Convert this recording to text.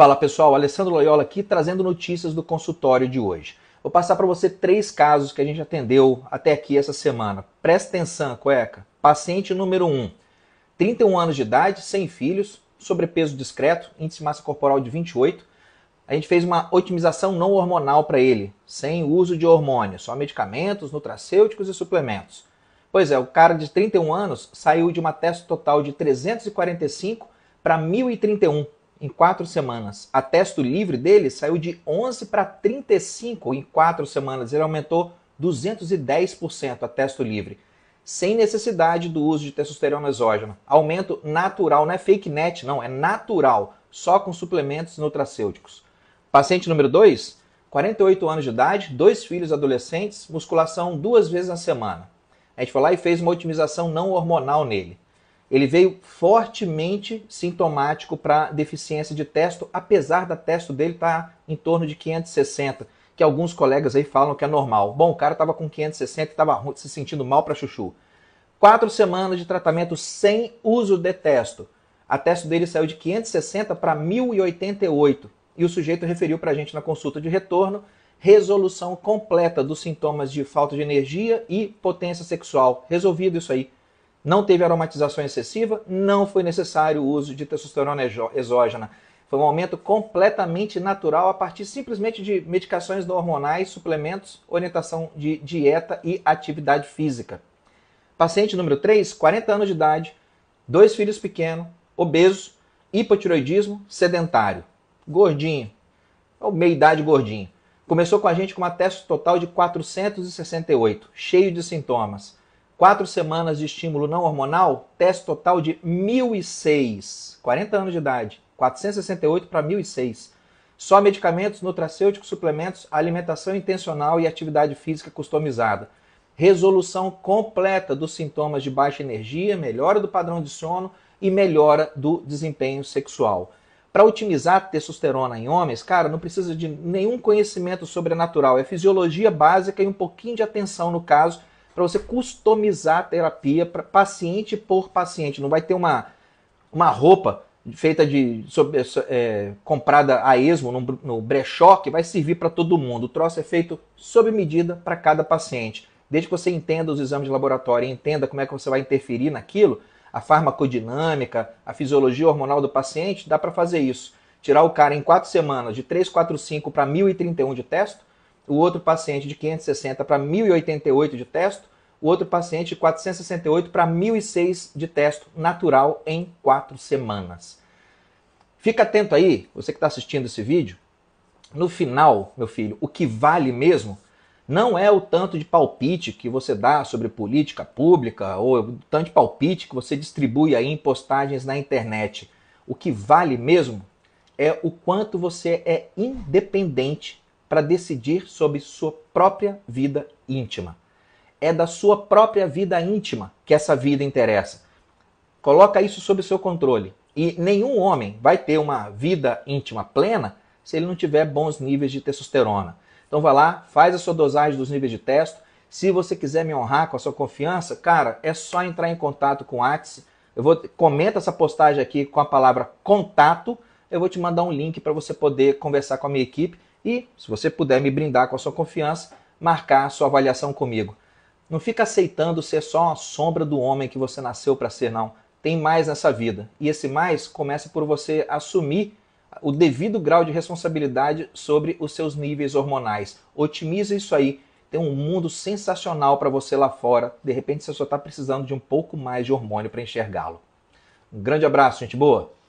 Fala pessoal, Alessandro Loyola aqui trazendo notícias do consultório de hoje. Vou passar para você três casos que a gente atendeu até aqui essa semana. Presta atenção, cueca. Paciente número 1, um, 31 anos de idade, sem filhos, sobrepeso discreto, índice de massa corporal de 28. A gente fez uma otimização não hormonal para ele, sem uso de hormônios, só medicamentos, nutracêuticos e suplementos. Pois é, o cara de 31 anos saiu de uma testa total de 345 para 1031 em quatro semanas. A testo livre dele saiu de 11 para 35 em quatro semanas. Ele aumentou 210% a testo livre, sem necessidade do uso de testosterona exógena. Aumento natural, não é fake net, não, é natural, só com suplementos nutracêuticos. Paciente número 2, 48 anos de idade, dois filhos adolescentes, musculação duas vezes na semana. A gente foi lá e fez uma otimização não hormonal nele ele veio fortemente sintomático para deficiência de testo, apesar da testo dele estar tá em torno de 560, que alguns colegas aí falam que é normal. Bom, o cara estava com 560 e estava se sentindo mal para chuchu. Quatro semanas de tratamento sem uso de testo. A testo dele saiu de 560 para 1088 e o sujeito referiu para a gente na consulta de retorno resolução completa dos sintomas de falta de energia e potência sexual. Resolvido isso aí não teve aromatização excessiva, não foi necessário o uso de testosterona exógena. Foi um aumento completamente natural a partir simplesmente de medicações hormonais, suplementos, orientação de dieta e atividade física. Paciente número 3, 40 anos de idade, dois filhos pequenos, obeso, hipotiroidismo, sedentário, gordinho, é ou meia-idade gordinho. Começou com a gente com uma teste total de 468, cheio de sintomas. Quatro semanas de estímulo não hormonal, teste total de 1.006. 40 anos de idade, 468 para 1.006. Só medicamentos, nutracêuticos, suplementos, alimentação intencional e atividade física customizada. Resolução completa dos sintomas de baixa energia, melhora do padrão de sono e melhora do desempenho sexual. Para otimizar a testosterona em homens, cara, não precisa de nenhum conhecimento sobrenatural, é fisiologia básica e um pouquinho de atenção no caso para você customizar a terapia para paciente por paciente. Não vai ter uma, uma roupa feita de sobre, é, comprada a esmo no, no brechó que vai servir para todo mundo. O troço é feito sob medida para cada paciente. Desde que você entenda os exames de laboratório e entenda como é que você vai interferir naquilo, a farmacodinâmica, a fisiologia hormonal do paciente, dá para fazer isso. Tirar o cara em quatro semanas de 345 para 1031 de testo o outro paciente de 560 para 1088 de testo, o outro paciente de 468 para 1006 de testo natural em quatro semanas. Fica atento aí, você que está assistindo esse vídeo. No final, meu filho, o que vale mesmo não é o tanto de palpite que você dá sobre política pública ou o tanto de palpite que você distribui aí em postagens na internet. O que vale mesmo é o quanto você é independente para decidir sobre sua própria vida íntima. É da sua própria vida íntima que essa vida interessa. Coloca isso sob seu controle. E nenhum homem vai ter uma vida íntima plena se ele não tiver bons níveis de testosterona. Então vai lá, faz a sua dosagem dos níveis de testo. Se você quiser me honrar com a sua confiança, cara, é só entrar em contato com o Axis. Eu vou comenta essa postagem aqui com a palavra contato eu vou te mandar um link para você poder conversar com a minha equipe e, se você puder me brindar com a sua confiança, marcar a sua avaliação comigo. Não fica aceitando ser só a sombra do homem que você nasceu para ser, não. Tem mais nessa vida. E esse mais começa por você assumir o devido grau de responsabilidade sobre os seus níveis hormonais. Otimiza isso aí. Tem um mundo sensacional para você lá fora. De repente você só está precisando de um pouco mais de hormônio para enxergá-lo. Um grande abraço, gente boa!